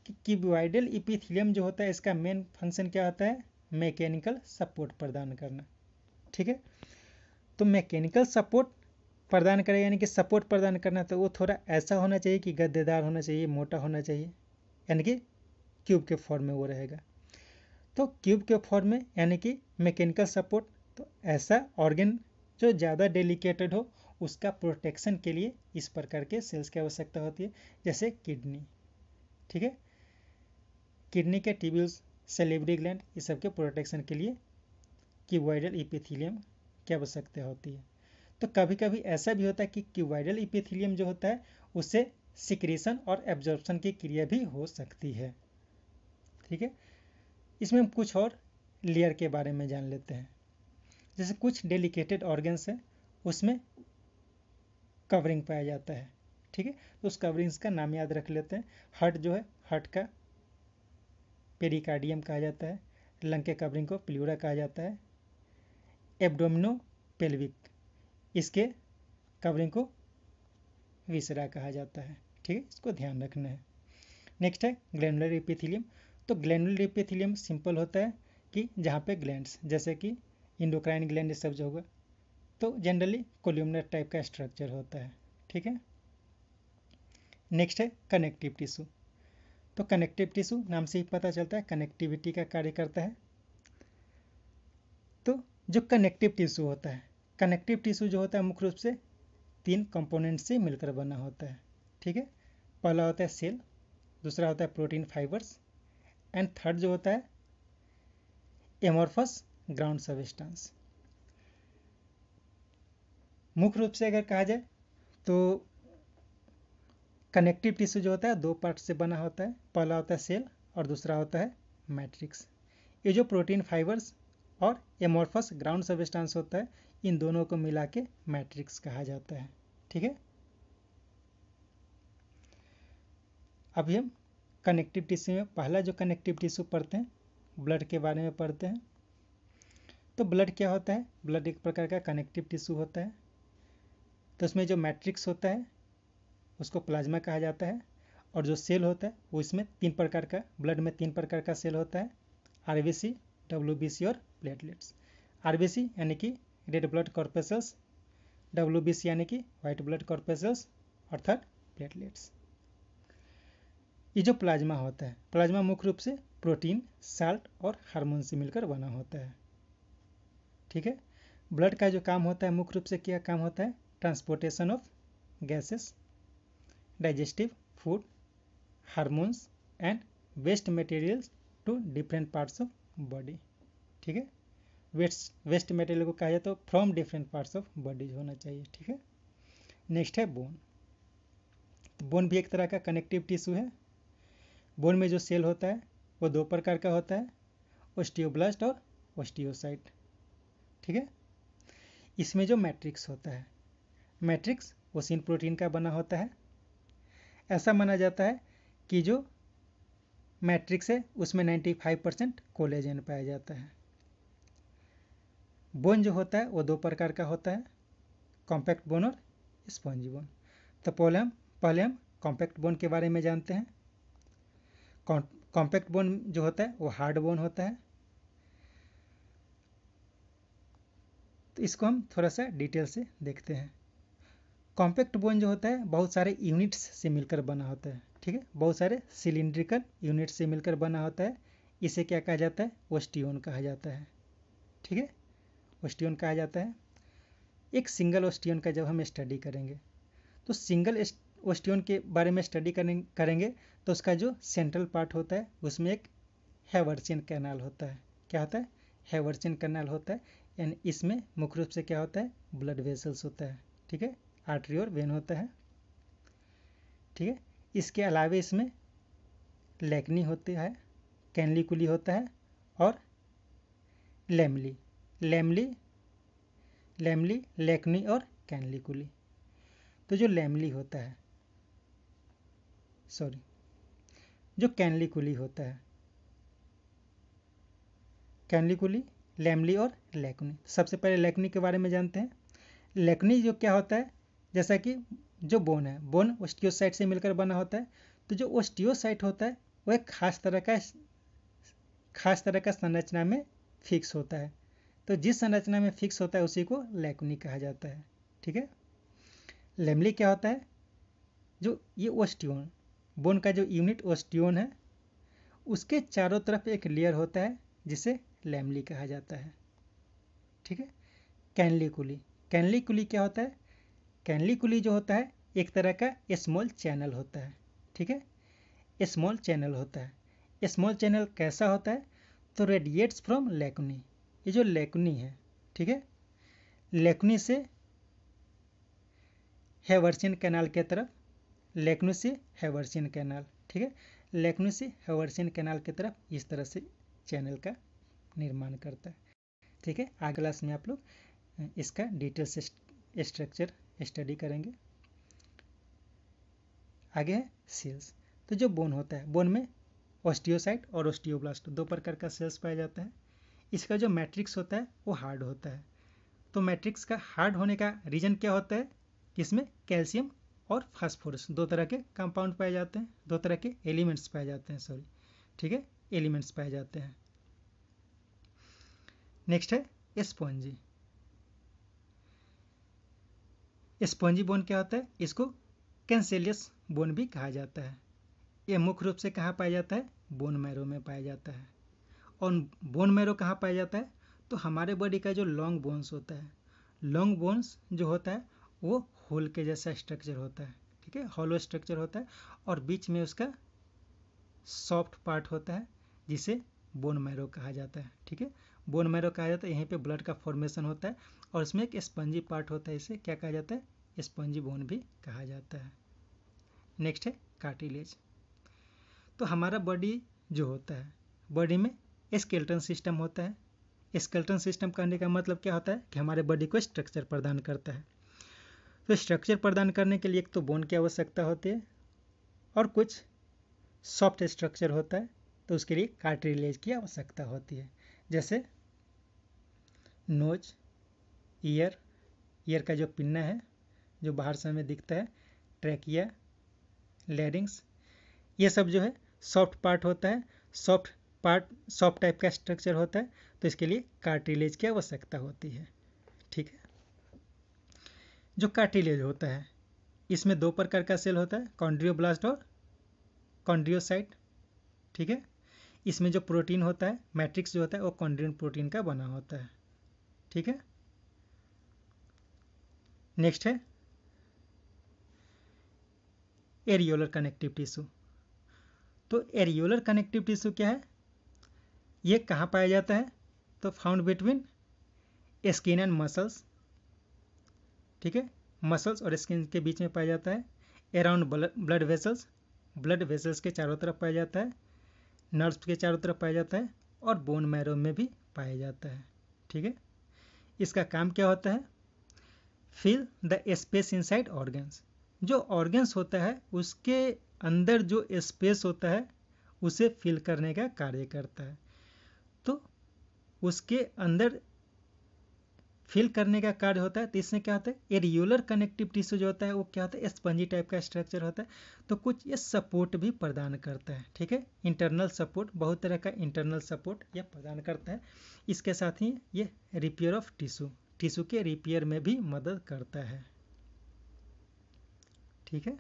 कि किबोइडल इपिथिलियम जो होता है इसका मेन फंक्शन क्या होता है मैकेनिकल सपोर्ट प्रदान करना ठीक है तो मैकेनिकल सपोर्ट प्रदान करें यानी कि सपोर्ट प्रदान करना तो वो थोड़ा ऐसा होना चाहिए कि गद्देदार होना चाहिए मोटा होना चाहिए यानी कि क्यूब के फॉर्म में वो रहेगा तो क्यूब के फॉर्म में यानी कि मैकेनिकल सपोर्ट तो ऐसा ऑर्गेन जो ज़्यादा डेलिकेटेड हो उसका प्रोटेक्शन के लिए इस प्रकार के सेल्स की आवश्यकता होती है जैसे किडनी ठीक है किडनी के टिब्यूल्स सेलिब्री ग्लैंड इस सब के प्रोटेक्शन के लिए किवाइडल इपिथीलियम की आवश्यकता होती है तो कभी कभी ऐसा भी होता है कि क्यूबाइडल इपिथिलियम जो होता है उससे सिक्रेशन और एब्जॉर्प्शन की क्रिया भी हो सकती है ठीक है इसमें हम कुछ और लेयर के बारे में जान लेते हैं जैसे कुछ डेलिकेटेड ऑर्गन्स हैं उसमें कवरिंग पाया जाता है ठीक है तो उस कवरिंग्स का नाम याद रख लेते हैं हट जो है हट का पेरिकार्डियम कहा जाता है लंग के कवरिंग को प्लूरा कहा जाता है एबडोमिनो पेल्विक इसके कवरिंग को विसरा कहा जाता है ठीक है इसको ध्यान रखना है नेक्स्ट है ग्लैनुलर एपिथिलियम तो ग्लैंडुलर एपिथिलियम सिंपल होता है कि जहाँ पे ग्लैंड्स जैसे कि इंडोक्राइन ग्लैंड सब जो होगा तो जनरली कोल्यूमर टाइप का स्ट्रक्चर होता है ठीक है नेक्स्ट है कनेक्टिव टिश्यू तो कनेक्टिव टिश्यू नाम से ही पता चलता है कनेक्टिविटी का कार्य करता है तो जो कनेक्टिव टिश्यू होता है कनेक्टिव टिश्यू जो होता है मुख्य रूप से तीन कंपोनेंट से मिलकर बना होता है ठीक है पहला होता है सेल दूसरा होता है प्रोटीन फाइबर्स एंड थर्ड जो होता है एमोरफस ग्राउंड सबिस्टेंस मुख्य रूप से अगर कहा जाए तो कनेक्टिव टिश्यू जो होता है दो पार्ट से बना होता है पहला होता है सेल और दूसरा होता है मैट्रिक्स ये जो प्रोटीन फाइबर्स और एमोरफस ग्राउंड सबिस्टेंस होता है इन दोनों को मिला के मैट्रिक्स कहा जाता है ठीक है अभी हम कनेक्टिव टिश्यू में पहला जो कनेक्टिव टिश्यू पढ़ते हैं ब्लड के बारे में पढ़ते हैं तो ब्लड क्या होता है ब्लड एक प्रकार का कनेक्टिव टिश्यू होता है तो उसमें जो मैट्रिक्स होता है उसको प्लाज्मा कहा जाता है और जो सेल होता है वो इसमें तीन प्रकार का ब्लड में तीन प्रकार का सेल होता है R B C W B C और प्लेटलेट्स आर बी सी यानी कि red blood corpuscles W B C यानी कि व्हाइट ब्लड कॉर्पेसल्स अर्थात प्लेटलेट्स ये जो प्लाज्मा होता है प्लाज्मा मुख्य रूप से प्रोटीन साल्ट और हार्मोन से मिलकर बना होता है ठीक है ब्लड का जो काम होता है मुख्य रूप से क्या काम होता है transportation of gases digestive food hormones and waste materials to different parts of body ठीक है वेस्ट वेस्ट मटेरियल को कहा जाए तो from different parts of bodies होना चाहिए ठीक है नेक्स्ट है बोन तो बोन भी एक तरह का कनेक्टिव टिश्यू है बोन में जो सेल होता है वो दो प्रकार का होता है ओस्टियोब्लास्ट और ओस्टियोसाइट ठीक है इसमें जो मैट्रिक्स होता है मैट्रिक्स ओसिन प्रोटीन का बना होता है ऐसा माना जाता है कि जो मैट्रिक्स है उसमें 95 परसेंट कोलेजन पाया जाता है बोन जो होता है वो दो प्रकार का होता है कॉम्पैक्ट बोन और स्पॉन्जी बोन तो पहले हम पहले हम कॉम्पैक्ट बोन के बारे में जानते हैं कॉम्पैक्ट बोन जो होता है वो हार्ड बोन होता है तो इसको हम थोड़ा सा डिटेल से देखते हैं कॉम्पैक्ट बोन जो होता है बहुत सारे यूनिट्स से मिलकर बना होता है ठीक है बहुत सारे सिलिंड्रिकल यूनिट्स से मिलकर बना होता है इसे क्या कहा जाता है ओस्टियोन कहा जाता है ठीक है ओस्टियन कहा जाता है एक सिंगल ओस्टियन का जब हम स्टडी करेंगे तो सिंगल ओस्टियन के बारे में स्टडी करेंगे तो उसका जो सेंट्रल पार्ट होता है उसमें एक हैवर्सियन कैनाल होता है क्या होता है हैवर्सियन कैनाल होता है एंड इसमें मुख्य रूप से क्या होता है ब्लड वेसल्स होता है ठीक है आर्टरी और वेन होता है ठीक है इसके अलावा इसमें लेकनी होती है कुली होता है और लेमली लेमली लेमली लेकनी और कैनलिकुली तो जो लेमली होता है सॉरी जो कुली होता है कुली लेमली और लेकनी सबसे पहले लेकनी के बारे में जानते हैं लेकनी जो क्या होता है जैसा कि जो बोन है बोन ओस्टियोसाइट से मिलकर बना होता है तो जो ओस्टियोसाइट होता है वह खास तरह का खास तरह का संरचना में फिक्स होता है तो जिस संरचना में फिक्स होता है उसी को लैकुनी कहा जाता है ठीक है लेमली क्या होता है जो ये ओस्टियोन बोन का जो यूनिट ओस्टियोन है उसके चारों तरफ एक लेयर होता है जिसे लेमली कहा जाता है ठीक है कैनली कुली क्या होता है कुली जो होता है एक तरह का स्मॉल चैनल होता है ठीक है स्मॉल चैनल होता है स्मॉल चैनल कैसा होता है तो रेडिएट्स फ्रॉम लेकुनी ये जो लेकुनी है ठीक है लेकुनी से हेवर्सिन कैनाल के तरफ लेकनू से हेवर्सिन कैनाल ठीक है लेकनू से हेवर्सिन कैनाल की तरफ इस तरह से चैनल का निर्माण करता है ठीक है आगे क्लास में आप लोग इसका डिटेल से स्ट्रक्चर स्टडी करेंगे आगे है सेल्स तो जो बोन होता है बोन में ऑस्टियोसाइट और ऑस्टियोब्लास्ट दो प्रकार का सेल्स पाया जाता है इसका जो मैट्रिक्स होता है वो हार्ड होता है तो मैट्रिक्स का हार्ड होने का रीज़न क्या होता है कि इसमें कैल्शियम और फास्फोरस दो तरह के कंपाउंड पाए जाते हैं दो तरह के एलिमेंट्स पाए जाते हैं सॉरी ठीक है एलिमेंट्स पाए जाते हैं नेक्स्ट है स्पॉन्जी स्पॉन्जी बोन क्या होता है इसको कैंसेलियस बोन भी कहा जाता है ये मुख्य रूप से कहाँ पाया जाता है बोन मैरो में पाया जाता है और बोन मेरो कहाँ पाया जाता है तो हमारे बॉडी का जो लॉन्ग बोन्स होता है लॉन्ग बोन्स जो होता है वो होल के जैसा स्ट्रक्चर होता है ठीक है हॉलो स्ट्रक्चर होता है और बीच में उसका सॉफ्ट पार्ट होता है जिसे बोन मैरो कहा जाता है ठीक है बोन मैरो कहा जाता है यहीं पे ब्लड का फॉर्मेशन होता है और इसमें एक स्पंजी पार्ट होता है इसे क्या कहा जाता है स्पंजी बोन भी कहा जाता है नेक्स्ट है कार्टिलेज तो हमारा बॉडी जो होता है बॉडी में स्केल्टन सिस्टम होता है स्केल्टन सिस्टम कहने का मतलब क्या होता है कि हमारे बॉडी को स्ट्रक्चर प्रदान करता है तो स्ट्रक्चर प्रदान करने के लिए एक तो बोन की आवश्यकता होती है और कुछ सॉफ्ट स्ट्रक्चर होता है तो उसके लिए कार्ट्रिलेज की आवश्यकता होती है जैसे नोज ईयर ईयर का जो पिन्ना है जो बाहर से हमें दिखता है ट्रैकिया लेरिंग्स ये सब जो है सॉफ्ट पार्ट होता है सॉफ्ट पार्ट सॉफ्ट टाइप का स्ट्रक्चर होता है तो इसके लिए कार्टिलेज की आवश्यकता होती है ठीक है जो कार्टिलेज होता है इसमें दो प्रकार का सेल होता है कॉन्ड्रियोब्लास्ट और कॉन्ड्रियोसाइट ठीक है इसमें जो प्रोटीन होता है मैट्रिक्स जो होता है वो कॉन्ड्रियन प्रोटीन का बना होता है ठीक है नेक्स्ट है एरियोलर कनेक्टिव टिश्यू तो एरियोलर कनेक्टिव टिश्यू क्या है ये कहाँ पाया जाता है तो found between skin and muscles ठीक है मसल्स और स्किन के बीच में पाया जाता है around blood vessels blood vessels के चारों तरफ पाया जाता है नर्व्स के चारों तरफ पाया जाता है और बोन मैरो में भी पाया जाता है ठीक है इसका काम क्या होता है fill the space inside organs जो ऑर्गन्स होता है उसके अंदर जो स्पेस होता है उसे फिल करने का कार्य करता है उसके अंदर फिल करने का कार्य होता है तो इसमें क्या होता है एरियोलर कनेक्टिव टिश्यू जो होता है वो क्या होता है स्पंजी टाइप का स्ट्रक्चर होता है तो कुछ ये सपोर्ट भी प्रदान करता है ठीक है इंटरनल सपोर्ट बहुत तरह का इंटरनल सपोर्ट यह प्रदान करता है इसके साथ ही ये रिपेयर ऑफ टिश्यू टिश्यू के रिपेयर में भी मदद करता है ठीक है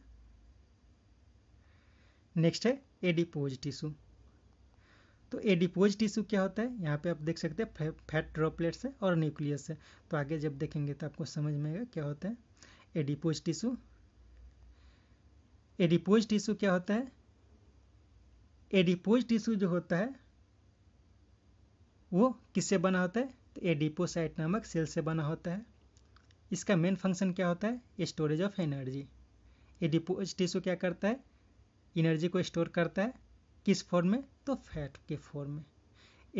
नेक्स्ट है एडिपोज टिश्यू तो एडिपोज टिश्यू क्या होता है यहाँ पे आप देख सकते हैं फैट ड्रॉपलेट्स है और न्यूक्लियस है तो आगे जब देखेंगे तो आपको समझ में आएगा क्या होता है एडिपोज टिश्यू एडिपोज टिश्यू क्या होता है एडिपोज टिश्यू जो होता है वो किससे बना होता है तो एडिपोसाइट नामक सेल से बना होता है इसका मेन फंक्शन क्या होता है storage of energy adipose tissue क्या करता है एनर्जी को स्टोर करता है किस फॉर्म में तो फैट के फॉर्म में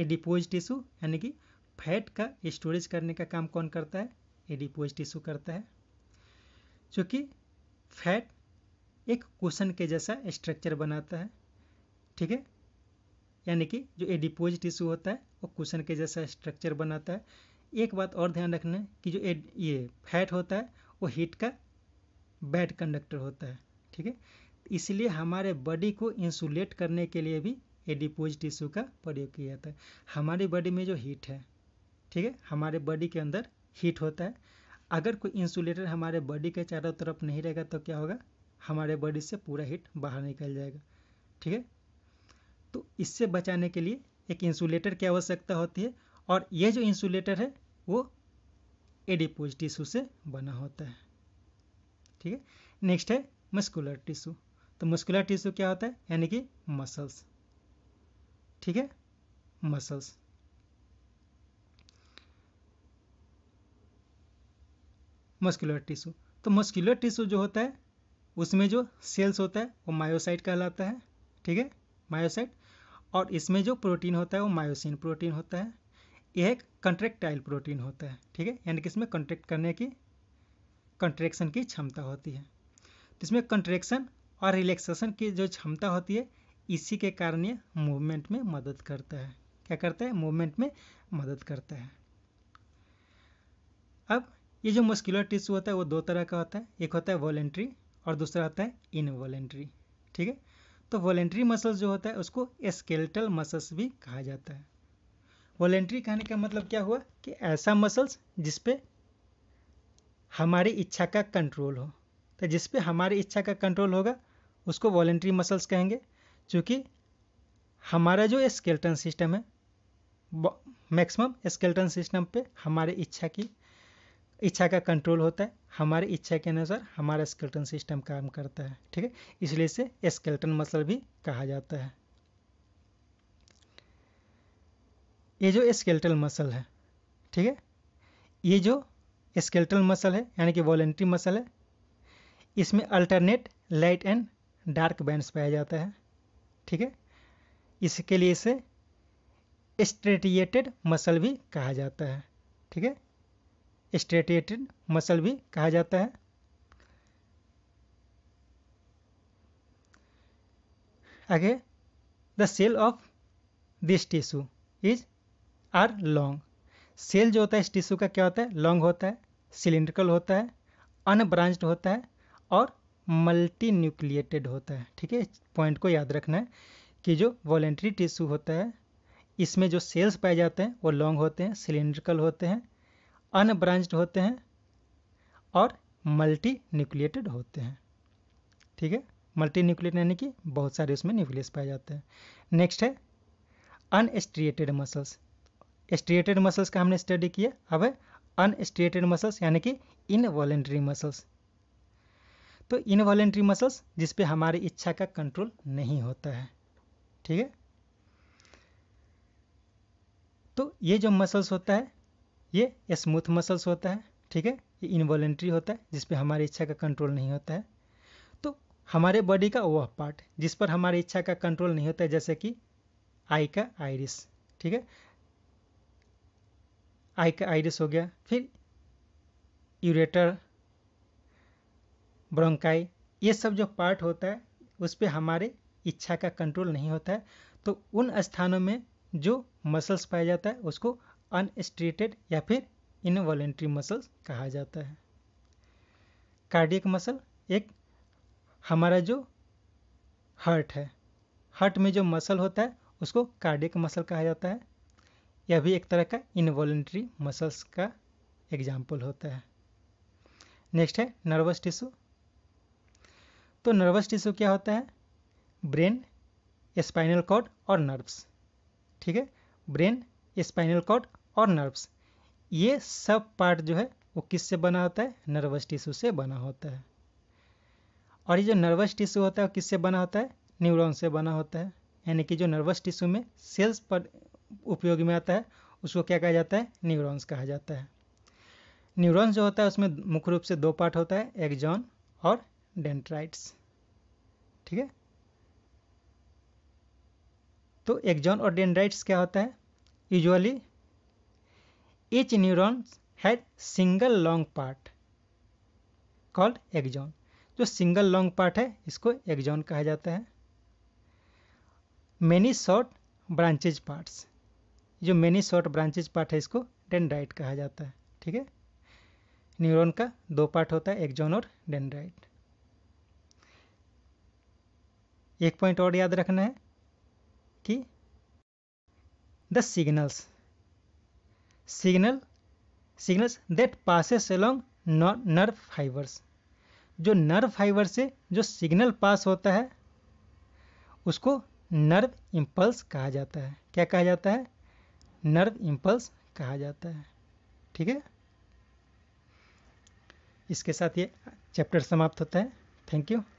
एडिपोज टिश्यू यानी कि फैट का स्टोरेज करने का काम कौन करता है एडिपोज टिश्यू करता है चूँकि फैट एक क्वेश्चन के जैसा स्ट्रक्चर बनाता है ठीक है यानी कि जो एडिपोज टिश्यू होता है वो क्वेश्चन के जैसा स्ट्रक्चर बनाता है एक बात और ध्यान रखना है कि जो एड ये फैट होता है वो हीट का बैड कंडक्टर होता है ठीक है इसलिए हमारे बॉडी को इंसुलेट करने के लिए भी एडिपोज टिश्यू का प्रयोग किया जाता है हमारी बॉडी में जो हीट है ठीक है हमारे बॉडी के अंदर हीट होता है अगर कोई इंसुलेटर हमारे बॉडी के चारों तरफ नहीं रहेगा तो क्या होगा हमारे बॉडी से पूरा हीट बाहर निकल जाएगा ठीक है तो इससे बचाने के लिए एक इंसुलेटर की आवश्यकता होती है और ये जो इंसुलेटर है वो एडिपोज टिश्यू से बना होता है ठीक है नेक्स्ट है मस्कुलर टिश्यू तो मस्कुलर टिश्यू क्या होता है यानी कि मसल्स ठीक है मसल्स मस्कुलर टिश्यू तो मस्कुलर टिश्यू जो होता है उसमें जो सेल्स होता है वो मायोसाइट कहलाता है ठीक है मायोसाइट और इसमें जो प्रोटीन होता है वो मायोसिन प्रोटीन होता है यह एक कंट्रेक्टाइल प्रोटीन होता है ठीक है यानी कि इसमें कंट्रेक्ट करने की कंट्रेक्शन की क्षमता होती है तो इसमें कंट्रेक्शन और रिलैक्सेशन की जो क्षमता होती है इसी के कारण ये मूवमेंट में मदद करता है क्या करता है मूवमेंट में मदद करता है अब ये जो मस्कुलर टिश्यू होता है वो दो तरह का होता है एक होता है वॉलेंट्री और दूसरा होता है इनवॉलेंट्री ठीक है तो वॉलेंट्री मसल्स जो होता है उसको स्केलेटल मसल्स भी कहा जाता है वॉलेंट्री कहने का मतलब क्या हुआ कि ऐसा मसल्स जिसपे हमारी इच्छा का कंट्रोल हो तो जिसपे हमारी इच्छा का कंट्रोल होगा उसको वॉलेंट्री मसल्स कहेंगे क्योंकि हमारा जो स्केल्टन सिस्टम है मैक्सिमम स्केल्टन सिस्टम पे हमारे इच्छा की इच्छा का कंट्रोल होता है हमारे इच्छा के अनुसार हमारा स्केल्टन सिस्टम काम करता है ठीक है इसलिए इसे स्केल्टन मसल भी कहा जाता है ये जो स्केल्टल मसल है ठीक है ये जो स्केल्टल मसल है यानी कि वॉलेंट्री मसल है इसमें alternate light and dark bands पाया जाता है ठीक है इसके लिए इसे स्ट्रेटिएटेड मसल भी कहा जाता है ठीक है स्ट्रेटिएटेड मसल भी कहा जाता है आगे the cell of this tissue is are long cell जो होता है इस टिश्यू का क्या होता है लॉन्ग होता है सिलिंड्रिकल होता है अनब्रांच्ड होता है और मल्टी न्यूक्लिएटेड होता है ठीक है पॉइंट को याद रखना है कि जो वॉलेंट्री टिश्यू होता है इसमें जो सेल्स पाए जाते हैं वो लॉन्ग होते हैं सिलेंड्रिकल होते हैं अनब्रांच्ड होते हैं और मल्टी न्यूक्लिएटेड होते हैं ठीक है मल्टी न्यूक्लिएट यानी कि बहुत सारे उसमें न्यूक्लियस पाए जाते हैं नेक्स्ट है अनएस्ट्रिएटेड मसल्स एस्ट्रिएटेड मसल्स का हमने स्टडी किया अब है अनएस्ट्रिएटेड मसल्स यानी कि इनवॉलेंट्री मसल्स तो इनवॉलेंट्री मसल्स जिस पे हमारी इच्छा का कंट्रोल नहीं होता है ठीक है तो ये जो मसल्स होता है ये स्मूथ मसल्स होता है ठीक है ये इनवॉलेंट्री होता है जिस पे हमारी इच्छा का कंट्रोल नहीं होता है तो हमारे बॉडी का वह पार्ट जिस पर हमारी इच्छा का कंट्रोल नहीं होता है जैसे कि आई का आइरिस ठीक है आई का आइरिस हो गया फिर यूरेटर ब्रोंकाई ये सब जो पार्ट होता है उस पर हमारे इच्छा का कंट्रोल नहीं होता है तो उन स्थानों में जो मसल्स पाया जाता है उसको अनस्ट्रेटेड या फिर इनवॉलेंट्री मसल्स कहा जाता है कार्डियक मसल एक हमारा जो हार्ट है हार्ट में जो मसल होता है उसको कार्डियक मसल कहा जाता है यह भी एक तरह का इनवॉलेंट्री मसल्स का एग्जाम्पल होता है नेक्स्ट है नर्वस टिश्यू तो नर्वस टिश्यू क्या होता है ब्रेन स्पाइनल कॉर्ड और नर्व्स ठीक है ब्रेन स्पाइनल कॉर्ड और नर्व्स ये सब पार्ट जो है वो किससे बना होता है नर्वस टिश्यू से बना होता है और ये जो नर्वस टिश्यू होता है वो किससे बना होता है न्यूरॉन से बना होता है यानी कि जो नर्वस टिश्यू में सेल्स पर उपयोग में आता है उसको क्या कहा जाता है न्यूरॉन्स कहा जाता है न्यूरॉन्स जो होता है उसमें मुख्य रूप से दो पार्ट होता है एक्जॉन और डेंट्राइट्स ठीक है तो एक्जॉन और डेंड्राइट्स क्या होता है usually each neuron had single long part called axon जो सिंगल लॉन्ग पार्ट है इसको एक्जॉन कहा जाता है मेनी शॉर्ट ब्रांचेज पार्ट्स जो मेनी शॉर्ट ब्रांचेज पार्ट है इसको डेंड्राइट कहा जाता है ठीक है न्यूरॉन का दो पार्ट होता है एक्जॉन और डेंड्राइट एक पॉइंट और याद रखना है कि the signals signal signals that passes along nerve fibres जो नर्व फाइबर से जो सिग्नल पास होता है उसको नर्व इम्पल्स कहा जाता है क्या कहा जाता है नर्व इम्पल्स कहा जाता है ठीक है इसके साथ ये चैप्टर समाप्त होता है थैंक यू